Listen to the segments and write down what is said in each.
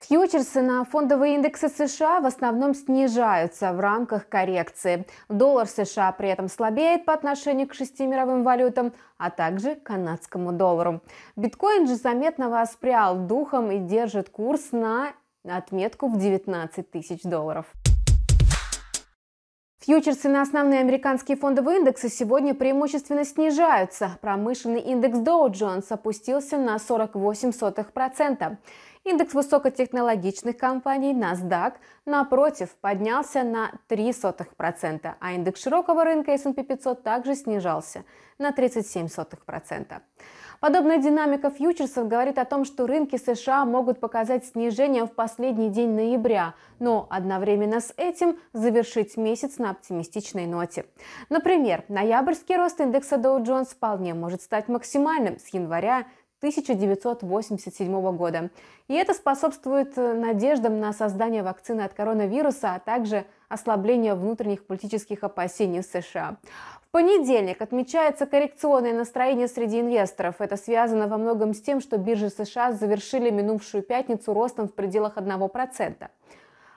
Фьючерсы на фондовые индексы США в основном снижаются в рамках коррекции. Доллар США при этом слабеет по отношению к шести мировым валютам, а также к канадскому доллару. Биткоин же заметно воспрял духом и держит курс на отметку в 19 тысяч долларов. Фьючерсы на основные американские фондовые индексы сегодня преимущественно снижаются. Промышленный индекс Dow Jones опустился на 48%. Индекс высокотехнологичных компаний NASDAQ, напротив, поднялся на 0,03%, а индекс широкого рынка S&P 500 также снижался на 0,37%. Подобная динамика фьючерсов говорит о том, что рынки США могут показать снижение в последний день ноября, но одновременно с этим завершить месяц на оптимистичной ноте. Например, ноябрьский рост индекса Dow Jones вполне может стать максимальным с января 1987 года. И это способствует э, надеждам на создание вакцины от коронавируса, а также ослабление внутренних политических опасений в США. В понедельник отмечается коррекционное настроение среди инвесторов. Это связано во многом с тем, что биржи США завершили минувшую пятницу ростом в пределах 1%.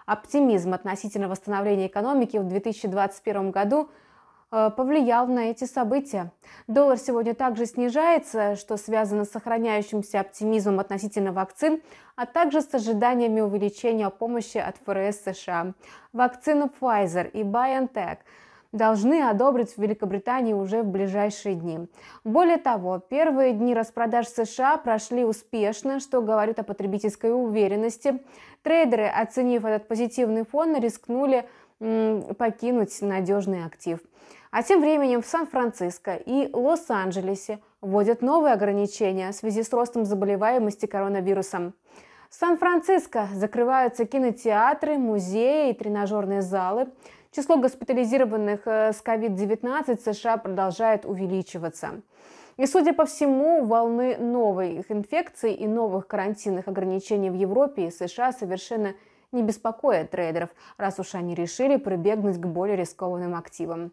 Оптимизм относительно восстановления экономики в 2021 году – Э, повлиял на эти события. Доллар сегодня также снижается, что связано с сохраняющимся оптимизмом относительно вакцин, а также с ожиданиями увеличения помощи от ФРС США. Вакцины Pfizer и BioNTech должны одобрить в Великобритании уже в ближайшие дни. Более того, первые дни распродаж США прошли успешно, что говорит о потребительской уверенности. Трейдеры, оценив этот позитивный фон, рискнули покинуть надежный актив. А тем временем в Сан-Франциско и Лос-Анджелесе вводят новые ограничения в связи с ростом заболеваемости коронавирусом. В Сан-Франциско закрываются кинотеатры, музеи и тренажерные залы. Число госпитализированных э, с COVID-19 в США продолжает увеличиваться. И, судя по всему, волны новых инфекций и новых карантинных ограничений в Европе и США совершенно не беспокоят трейдеров, раз уж они решили прибегнуть к более рискованным активам.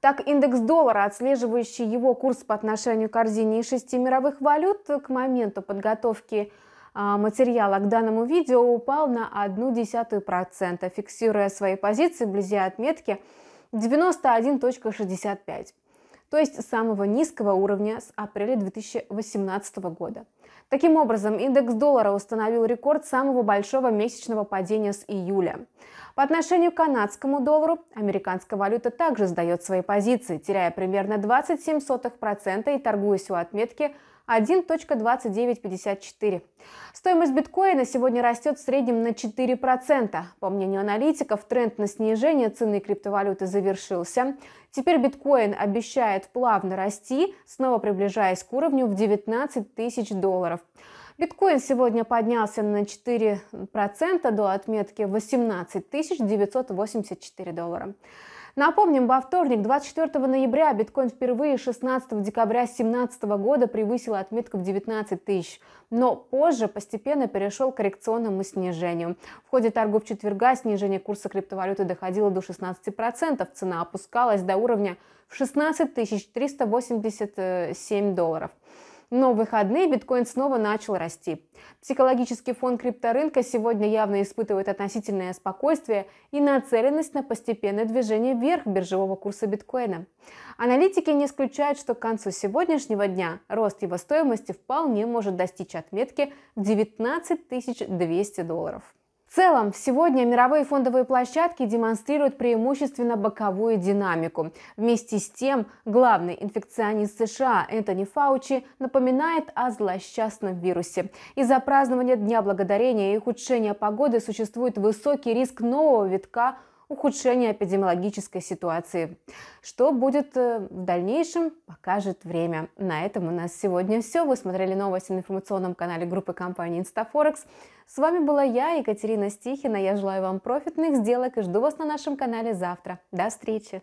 Так, индекс доллара, отслеживающий его курс по отношению к корзине и шести мировых валют, к моменту подготовки а, материала к данному видео упал на процента, фиксируя свои позиции вблизи отметки 91.65, то есть самого низкого уровня с апреля 2018 года. Таким образом, индекс доллара установил рекорд самого большого месячного падения с июля. По отношению к канадскому доллару американская валюта также сдает свои позиции, теряя примерно 27% и торгуясь у отметки 1.2954. Стоимость биткоина сегодня растет в среднем на 4%. По мнению аналитиков, тренд на снижение цены криптовалюты завершился. Теперь биткоин обещает плавно расти, снова приближаясь к уровню в 19 тысяч долларов долларов. Биткоин сегодня поднялся на 4% до отметки 18 984 доллара. Напомним, во вторник, 24 ноября, биткоин впервые 16 декабря 2017 года превысил отметку в 19 тысяч, но позже постепенно перешел к коррекционному снижению. В ходе торгов четверга снижение курса криптовалюты доходило до 16%, цена опускалась до уровня в 16 387 долларов но в выходные биткоин снова начал расти. Психологический фон крипторынка сегодня явно испытывает относительное спокойствие и нацеленность на постепенное движение вверх биржевого курса биткоина. Аналитики не исключают, что к концу сегодняшнего дня рост его стоимости вполне может достичь отметки в 19 200 долларов. В целом, сегодня мировые фондовые площадки демонстрируют преимущественно боковую динамику. Вместе с тем, главный инфекционист США Энтони Фаучи напоминает о злосчастном вирусе. Из-за празднования Дня Благодарения и ухудшения погоды существует высокий риск нового витка ухудшения эпидемиологической ситуации. Что будет э, в дальнейшем, покажет время. На этом у нас сегодня все. Вы смотрели новости на информационном канале группы компании Instaforex. С вами была я, Екатерина Стихина. Я желаю вам профитных сделок и жду вас на нашем канале завтра. До встречи!